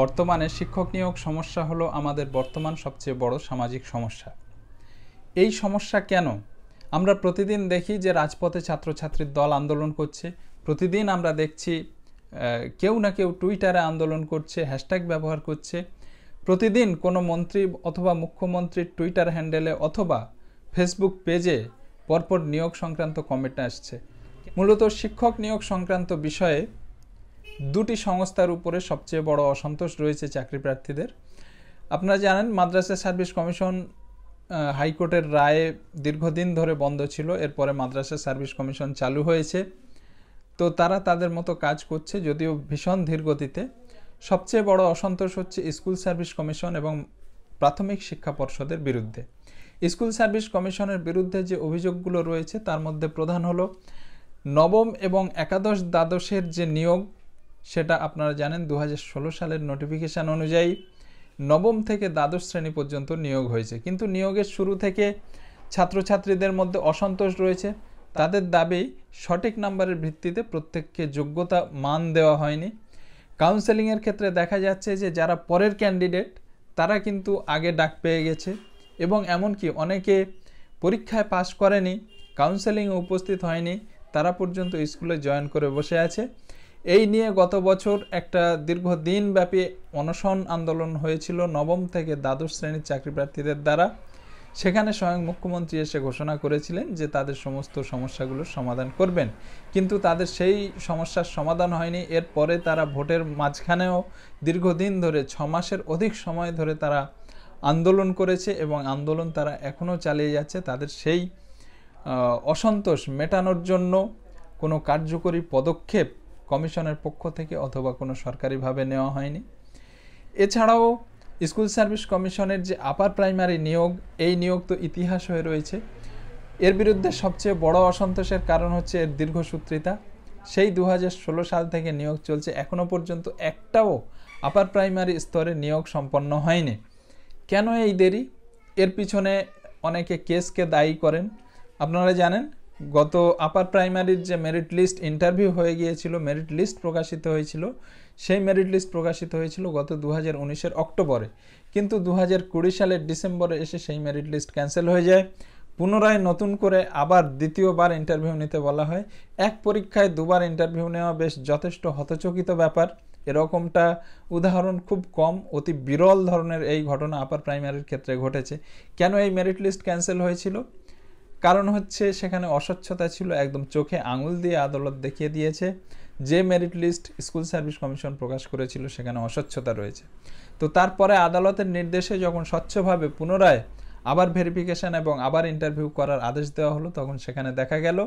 বর্তমানে শিক্ষক নিয়োগ সমস্যা হলো আমাদের বর্তমান সবচেয়ে বড় সামাজিক সমস্যা এই সমস্যা কেন আমরা প্রতিদিন দেখি যে রাজপথে ছাত্রছাত্রীর দল আন্দোলন করছে প্রতিদিন আমরা দেখছি কেউ না কেউ টুইটারে আন্দোলন করছে হ্যাশট্যাগ ব্যবহার করছে প্রতিদিন কোনো মন্ত্রী অথবা মুখ্যমন্ত্রীর টুইটার হ্যান্ডেলে অথবা ফেসবুক পেজে পরপর নিয়োগ সংক্রান্ত কমেন্ট আসছে মূলত শিক্ষক নিয়োগ সংক্রান্ত বিষয়ে দুটি সংস্থার উপরে সবচেয়ে বড় অসন্তোষ রয়েছে চাকরি প্রার্থীদের আপনারা জানেন মাদ্রাসা সার্ভিস কমিশন হাইকোর্টের রায়ে দীর্ঘদিন ধরে বন্ধ ছিল এরপরে মাদ্রাসা সার্ভিস কমিশন চালু হয়েছে তো তারা তাদের মতো কাজ করছে যদিও ভীষণ ধীরগতিতে সবচেয়ে বড় অসন্তোষ হচ্ছে স্কুল সার্ভিস কমিশন এবং প্রাথমিক শিক্ষা পর্ষদের বিরুদ্ধে স্কুল সার্ভিস কমিশনের বিরুদ্ধে যে অভিযোগগুলো রয়েছে তার মধ্যে প্রধান হলো নবম এবং একাদশ দ্বাদশের যে নিয়োগ সেটা আপনারা জানেন দু সালের নোটিফিকেশান অনুযায়ী নবম থেকে দ্বাদশ শ্রেণী পর্যন্ত নিয়োগ হয়েছে কিন্তু নিয়োগের শুরু থেকে ছাত্রছাত্রীদের মধ্যে অসন্তোষ রয়েছে তাদের দাবি সঠিক নাম্বারের ভিত্তিতে প্রত্যেককে যোগ্যতা মান দেওয়া হয়নি কাউন্সেলিংয়ের ক্ষেত্রে দেখা যাচ্ছে যে যারা পরের ক্যান্ডিডেট তারা কিন্তু আগে ডাক পেয়ে গেছে এবং এমনকি অনেকে পরীক্ষায় পাশ করেনি কাউন্সেলিংয়ে উপস্থিত হয়নি তারা পর্যন্ত স্কুলে জয়েন করে বসে আছে এই নিয়ে গত বছর একটা দীর্ঘদিনব্যাপী অনশন আন্দোলন হয়েছিল নবম থেকে দ্বাদশ শ্রেণীর চাকরিপ্রার্থীদের দ্বারা সেখানে স্বয়ং মুখ্যমন্ত্রী এসে ঘোষণা করেছিলেন যে তাদের সমস্ত সমস্যাগুলোর সমাধান করবেন কিন্তু তাদের সেই সমস্যার সমাধান হয়নি এরপরে তারা ভোটের মাঝখানেও দীর্ঘদিন ধরে ছ মাসের অধিক সময় ধরে তারা আন্দোলন করেছে এবং আন্দোলন তারা এখনও চালিয়ে যাচ্ছে তাদের সেই অসন্তোষ মেটানোর জন্য কোনো কার্যকরী পদক্ষেপ কমিশনের পক্ষ থেকে অথবা কোনো সরকারিভাবে নেওয়া হয়নি এছাড়াও স্কুল সার্ভিস কমিশনের যে আপার প্রাইমারি নিয়োগ এই নিয়োগ তো ইতিহাস হয়ে রয়েছে এর বিরুদ্ধে সবচেয়ে বড় অসন্তোষের কারণ হচ্ছে এর দীর্ঘসূত্রিতা সেই দু সাল থেকে নিয়োগ চলছে এখনও পর্যন্ত একটাও আপার প্রাইমারি স্তরে নিয়োগ সম্পন্ন হয়নি কেন এই দেরি এর পিছনে অনেকে কেসকে দায়ী করেন আপনারা জানেন গত আপার প্রাইমারির যে মেরিট লিস্ট ইন্টারভিউ হয়ে গিয়েছিল মেরিট লিস্ট প্রকাশিত হয়েছিল সেই মেরিট লিস্ট প্রকাশিত হয়েছিল গত দু হাজার অক্টোবরে কিন্তু দু হাজার সালের ডিসেম্বরে এসে সেই মেরিট লিস্ট ক্যান্সেল হয়ে যায় পুনরায় নতুন করে আবার দ্বিতীয়বার ইন্টারভিউ নিতে বলা হয় এক পরীক্ষায় দুবার ইন্টারভিউ নেওয়া বেশ যথেষ্ট হতচকিত ব্যাপার এরকমটা উদাহরণ খুব কম অতি বিরল ধরনের এই ঘটনা আপার প্রাইমারির ক্ষেত্রে ঘটেছে কেন এই মেরিট লিস্ট ক্যান্সেল হয়েছিল কারণ হচ্ছে সেখানে অস্বচ্ছতা ছিল একদম চোখে আঙুল দিয়ে আদালত দেখিয়ে দিয়েছে যে merit list school service commission প্রকাশ করেছিল সেখানে অস্বচ্ছতা রয়েছে তো তারপরে আদালতের নির্দেশে যখন স্বচ্ছভাবে পুনরায় আবার ভেরিফিকেশান এবং আবার ইন্টারভিউ করার আদেশ দেওয়া হলো তখন সেখানে দেখা গেল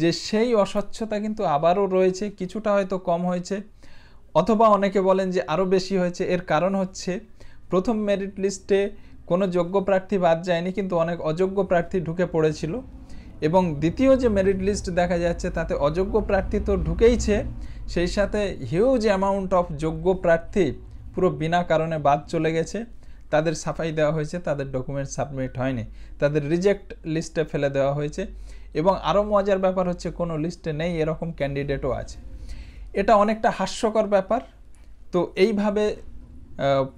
যে সেই অস্বচ্ছতা কিন্তু আবারও রয়েছে কিছুটা হয়তো কম হয়েছে অথবা অনেকে বলেন যে আরও বেশি হয়েছে এর কারণ হচ্ছে প্রথম মেরিট লিস্টে কোনো যোগ্য প্রার্থী বাদ যায়নি কিন্তু অনেক অযোগ্য প্রার্থী ঢুকে পড়েছিল এবং দ্বিতীয় যে মেরিট লিস্ট দেখা যাচ্ছে তাতে অযোগ্য প্রার্থী তো ঢুকেইছে সেই সাথে হিউজ অ্যামাউন্ট অফ যোগ্য প্রার্থী পুরো বিনা কারণে বাদ চলে গেছে তাদের সাফাই দেওয়া হয়েছে তাদের ডকুমেন্ট সাবমিট হয়নি তাদের রিজেক্ট লিস্টে ফেলে দেওয়া হয়েছে এবং আরও মজার ব্যাপার হচ্ছে কোনো লিস্টে নেই এরকম ক্যান্ডিডেটও আছে এটা অনেকটা হাস্যকর ব্যাপার তো এইভাবে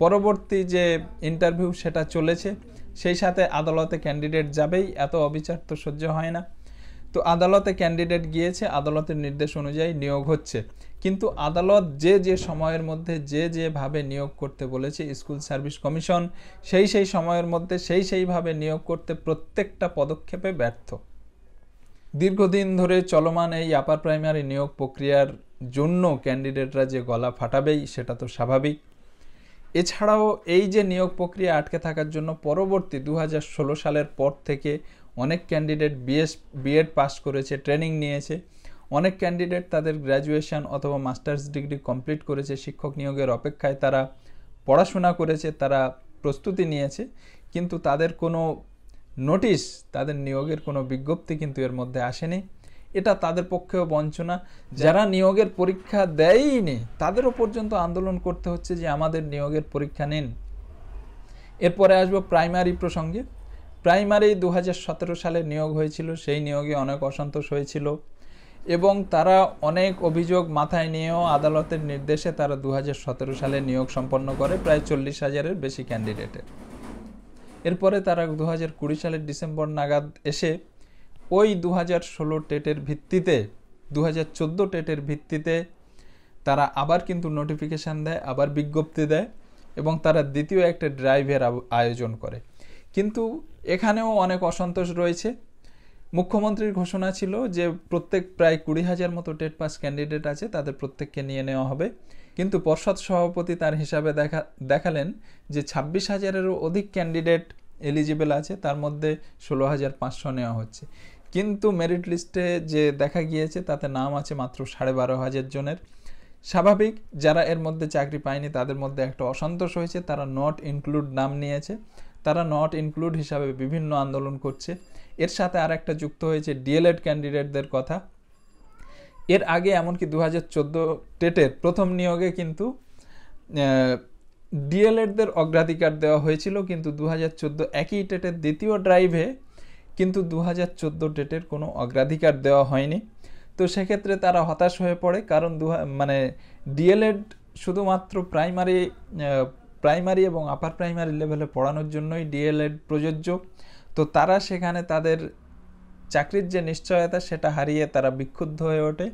পরবর্তী যে ইন্টারভিউ সেটা চলেছে সেই সাথে আদালতে ক্যান্ডিডেট যাবেই এত অবিচার তো সহ্য হয় না তো আদালতে ক্যান্ডিডেট গিয়েছে আদালতের নির্দেশ অনুযায়ী নিয়োগ হচ্ছে কিন্তু আদালত যে যে সময়ের মধ্যে যে যেভাবে নিয়োগ করতে বলেছে স্কুল সার্ভিস কমিশন সেই সেই সময়ের মধ্যে সেই সেইভাবে নিয়োগ করতে প্রত্যেকটা পদক্ষেপে ব্যর্থ দীর্ঘদিন ধরে চলমান এই আপার প্রাইমারি নিয়োগ প্রক্রিয়ার জন্য ক্যান্ডিডেটরা যে গলা ফাটাবেই সেটা তো স্বাভাবিক এছাড়াও এই যে নিয়োগ প্রক্রিয়া আটকে থাকার জন্য পরবর্তী দু সালের পর থেকে অনেক ক্যান্ডিডেট বিএস বিএড পাস করেছে ট্রেনিং নিয়েছে অনেক ক্যান্ডিডেট তাদের গ্র্যাজুয়েশন অথবা মাস্টার্স ডিগ্রি কমপ্লিট করেছে শিক্ষক নিয়োগের অপেক্ষায় তারা পড়াশোনা করেছে তারা প্রস্তুতি নিয়েছে কিন্তু তাদের কোনো নোটিশ তাদের নিয়োগের কোনো বিজ্ঞপ্তি কিন্তু এর মধ্যে আসেনি এটা তাদের পক্ষেও বঞ্চনা যারা নিয়োগের পরীক্ষা দেয়ই নি তাদেরও পর্যন্ত আন্দোলন করতে হচ্ছে যে আমাদের নিয়োগের পরীক্ষা নিন এরপরে আসবো প্রাইমারি প্রসঙ্গে প্রাইমারি দু সালে নিয়োগ হয়েছিল সেই নিয়োগে অনেক অসন্তোষ হয়েছিল এবং তারা অনেক অভিযোগ মাথায় নিয়েও আদালতের নির্দেশে তারা দু সালে নিয়োগ সম্পন্ন করে প্রায় চল্লিশ হাজারের বেশি ক্যান্ডিডেটের এরপরে তারা দু সালের ডিসেম্বর নাগাদ এসে ওই দু হাজার ষোলো টেটের ভিত্তিতে দু হাজার চোদ্দো টেটের ভিত্তিতে তারা আবার কিন্তু নোটিফিকেশান দেয় আবার বিজ্ঞপ্তি দেয় এবং তারা দ্বিতীয় একটা ড্রাইভের আয়োজন করে কিন্তু এখানেও অনেক অসন্তোষ রয়েছে মুখ্যমন্ত্রীর ঘোষণা ছিল যে প্রত্যেক প্রায় কুড়ি হাজার মতো টেট পাস ক্যান্ডিডেট আছে তাদের প্রত্যেককে নিয়ে নেওয়া হবে কিন্তু পর্ষদ সভাপতি তার হিসাবে দেখা দেখালেন যে ছাব্বিশ হাজারেরও অধিক ক্যান্ডিডেট এলিজিবেল আছে তার মধ্যে ষোলো হাজার পাঁচশো নেওয়া হচ্ছে কিন্তু মেরিট লিস্টে যে দেখা গিয়েছে তাতে নাম আছে মাত্র সাড়ে বারো হাজার জনের স্বাভাবিক যারা এর মধ্যে চাকরি পায়নি তাদের মধ্যে একটা অসন্তোষ হয়েছে তারা নট ইনক্লুড নাম নিয়েছে তারা নট ইনক্লুড হিসাবে বিভিন্ন আন্দোলন করছে এর সাথে আর একটা যুক্ত হয়েছে ডিএলএড ক্যান্ডিডেটদের কথা এর আগে এমনকি দু হাজার চোদ্দো টেটের প্রথম নিয়োগে কিন্তু ডিএলএডদের অগ্রাধিকার দেওয়া হয়েছিল কিন্তু দু হাজার চোদ্দো একই টেটের দ্বিতীয় ড্রাইভে কিন্তু দু হাজার ডেটের কোনো অগ্রাধিকার দেওয়া হয়নি তো সেক্ষেত্রে তারা হতাশ হয়ে পড়ে কারণ দু মানে ডিএলএড শুধুমাত্র প্রাইমারি প্রাইমারি এবং আপার প্রাইমারি লেভেলে পড়ানোর জন্যই ডিএলএড প্রযোজ্য তো তারা সেখানে তাদের চাকরির যে নিশ্চয়তা সেটা হারিয়ে তারা বিক্ষুব্ধ হয়ে ওঠে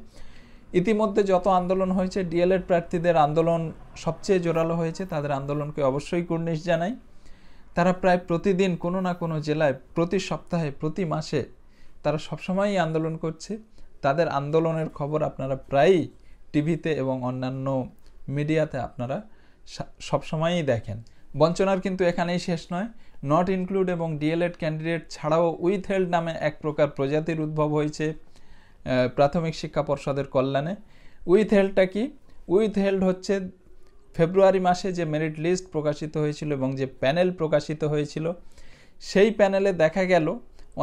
ইতিমধ্যে যত আন্দোলন হয়েছে ডিএলএড প্রার্থীদের আন্দোলন সবচেয়ে জোরালো হয়েছে তাদের আন্দোলনকে অবশ্যই কুর্নিশ জানায় তারা প্রায় প্রতিদিন কোনো না কোনো জেলায় প্রতি সপ্তাহে প্রতি মাসে তারা সবসময়ই আন্দোলন করছে তাদের আন্দোলনের খবর আপনারা প্রায়ই টিভিতে এবং অন্যান্য মিডিয়াতে আপনারা সবসময়ই দেখেন বঞ্চনার কিন্তু এখানেই শেষ নয় নট ইনক্লুড এবং ডিএলএড ক্যান্ডিডেট ছাড়াও উইথ হেল্ড নামে এক প্রকার প্রজাতির উদ্ভব হয়েছে প্রাথমিক শিক্ষা পর্ষদের কল্যাণে উইথ হেল্ডটা কি উইথ হেল্ড হচ্ছে ফেব্রুয়ারি মাসে যে মেরিট লিস্ট প্রকাশিত হয়েছিল এবং যে প্যানেল প্রকাশিত হয়েছিল সেই প্যানেলে দেখা গেল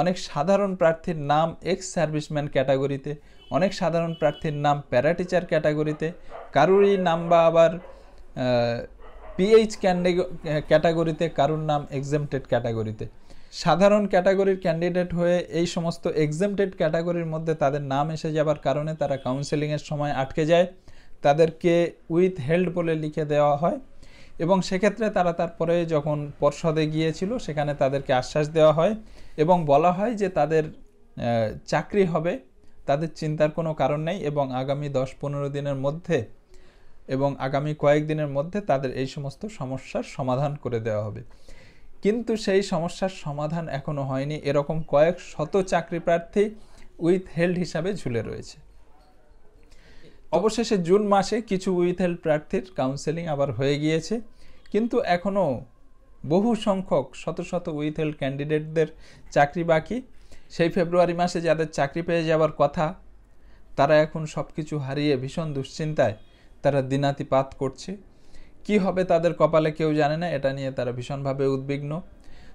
অনেক সাধারণ প্রার্থীর নাম এক্স সার্ভিসম্যান ক্যাটাগরিতে অনেক সাধারণ প্রার্থীর নাম প্যারাটিচার ক্যাটাগরিতে কারুরই নাম বা আবার পিএইচ ক্যাটাগরিতে কারুর নাম এক্সেমটেড ক্যাটাগরিতে সাধারণ ক্যাটাগরির ক্যান্ডিডেট হয়ে এই সমস্ত এক্সেমটেড ক্যাটাগরির মধ্যে তাদের নাম এসে যাবার কারণে তারা কাউন্সেলিংয়ের সময় আটকে যায় তাদেরকে উইথ হেল্ড বলে লিখে দেওয়া হয় এবং সেক্ষেত্রে তারা তারপরে যখন পর্ষদে গিয়েছিল সেখানে তাদেরকে আশ্বাস দেওয়া হয় এবং বলা হয় যে তাদের চাকরি হবে তাদের চিন্তার কোনো কারণ নেই এবং আগামী দশ পনেরো দিনের মধ্যে এবং আগামী কয়েকদিনের মধ্যে তাদের এই সমস্ত সমস্যার সমাধান করে দেওয়া হবে কিন্তু সেই সমস্যার সমাধান এখনও হয়নি এরকম কয়েক শত চাকরি প্রার্থী উইথ হেল্ড হিসাবে ঝুলে রয়েছে অবশেষে জুন মাসে কিছু উইথেল প্রার্থীর কাউন্সেলিং আবার হয়ে গিয়েছে কিন্তু এখনও বহু সংখ্যক শত শত উইথেল ক্যান্ডিডেটদের চাকরি বাকি সেই ফেব্রুয়ারি মাসে যাদের চাকরি পেয়ে যাওয়ার কথা তারা এখন সব কিছু হারিয়ে ভীষণ দুশ্চিন্তায় তারা দিনাতিপাত করছে কি হবে তাদের কপালে কেউ জানে না এটা নিয়ে তারা ভীষণভাবে উদ্বিগ্ন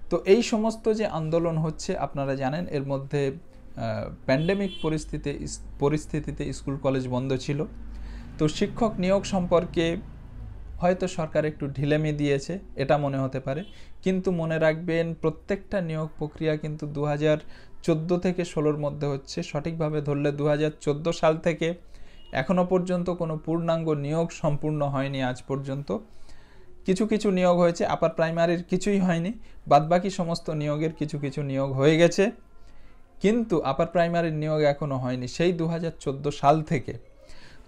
তো এই সমস্ত যে আন্দোলন হচ্ছে আপনারা জানেন এর মধ্যে প্যান্ডেমিক পরিস্থিতি পরিস্থিতিতে স্কুল কলেজ বন্ধ ছিল তো শিক্ষক নিয়োগ সম্পর্কে হয়তো সরকার একটু ঢিলেমি দিয়েছে এটা মনে হতে পারে কিন্তু মনে রাখবেন প্রত্যেকটা নিয়োগ প্রক্রিয়া কিন্তু দু হাজার থেকে ষোলোর মধ্যে হচ্ছে সঠিকভাবে ধরলে দু হাজার সাল থেকে এখনও পর্যন্ত কোনো পূর্ণাঙ্গ নিয়োগ সম্পূর্ণ হয়নি আজ পর্যন্ত কিছু কিছু নিয়োগ হয়েছে আপার প্রাইমারির কিছুই হয়নি বাদবাকি সমস্ত নিয়োগের কিছু কিছু নিয়োগ হয়ে গেছে কিন্তু আপার প্রাইমারির নিয়োগ এখনও হয়নি সেই দু সাল থেকে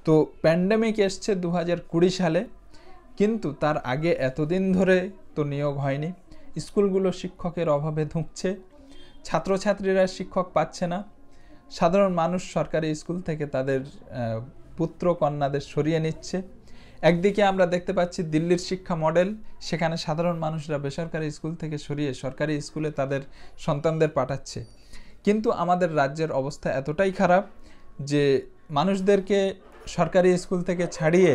তো প্যান্ডেমিক এসছে দু সালে কিন্তু তার আগে এতদিন ধরে তো নিয়োগ হয়নি স্কুলগুলো শিক্ষকের অভাবে ধুঁকছে ছাত্রছাত্রীরা শিক্ষক পাচ্ছে না সাধারণ মানুষ সরকারি স্কুল থেকে তাদের পুত্র কন্যাদের সরিয়ে নিচ্ছে একদিকে আমরা দেখতে পাচ্ছি দিল্লির শিক্ষা মডেল সেখানে সাধারণ মানুষরা বেসরকারি স্কুল থেকে সরিয়ে সরকারি স্কুলে তাদের সন্তানদের পাঠাচ্ছে কিন্তু আমাদের রাজ্যের অবস্থা এতটাই খারাপ যে মানুষদেরকে সরকারি স্কুল থেকে ছাড়িয়ে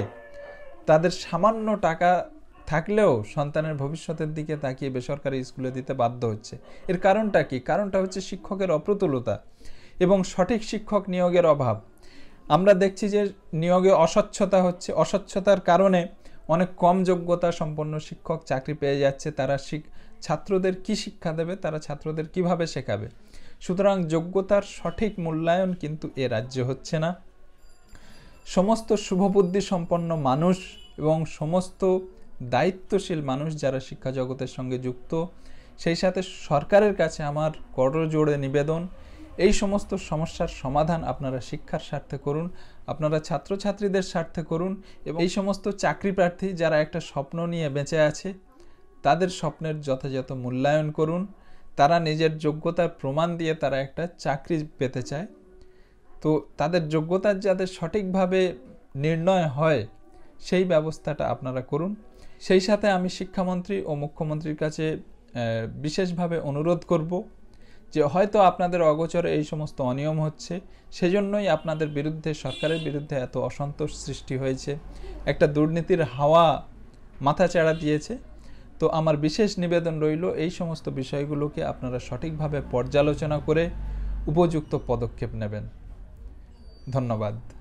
তাদের সামান্য টাকা থাকলেও সন্তানের ভবিষ্যতের দিকে তাকিয়ে বেসরকারি স্কুলে দিতে বাধ্য হচ্ছে এর কারণটা কি কারণটা হচ্ছে শিক্ষকের অপ্রতুলতা এবং সঠিক শিক্ষক নিয়োগের অভাব আমরা দেখছি যে নিয়োগে অস্বচ্ছতা হচ্ছে অস্বচ্ছতার কারণে অনেক কম যোগ্যতা সম্পন্ন শিক্ষক চাকরি পেয়ে যাচ্ছে তারা ছাত্রদের কি শিক্ষা দেবে তারা ছাত্রদের কিভাবে শেখাবে সুতরাং যোগ্যতার সঠিক মূল্যায়ন কিন্তু এ রাজ্য হচ্ছে না সমস্ত শুভবুদ্ধি সম্পন্ন মানুষ এবং সমস্ত দায়িত্বশীল মানুষ যারা শিক্ষা জগতের সঙ্গে যুক্ত সেই সাথে সরকারের কাছে আমার করজোড়ে নিবেদন এই সমস্ত সমস্যার সমাধান আপনারা শিক্ষার স্বার্থে করুন আপনারা ছাত্রছাত্রীদের স্বার্থে করুন এবং এই সমস্ত চাকরি প্রার্থী যারা একটা স্বপ্ন নিয়ে বেঁচে আছে তাদের স্বপ্নের যথাযথ মূল্যায়ন করুন তারা নিজের যোগ্যতার প্রমাণ দিয়ে তারা একটা চাকরি পেতে চায় তো তাদের যোগ্যতার যাদের সঠিকভাবে নির্ণয় হয় সেই ব্যবস্থাটা আপনারা করুন সেই সাথে আমি শিক্ষামন্ত্রী ও মুখ্যমন্ত্রীর কাছে বিশেষভাবে অনুরোধ করব যে হয়তো আপনাদের অগোচরে এই সমস্ত অনিয়ম হচ্ছে সেজন্যই আপনাদের বিরুদ্ধে সরকারের বিরুদ্ধে এত অসন্তোষ সৃষ্টি হয়েছে একটা দুর্নীতির হাওয়া মাথা চাড়া দিয়েছে তো আমার বিশেষ নিবেদন রইল এই সমস্ত বিষয়গুলোকে আপনারা সঠিকভাবে পর্যালোচনা করে উপযুক্ত পদক্ষেপ নেবেন ধন্যবাদ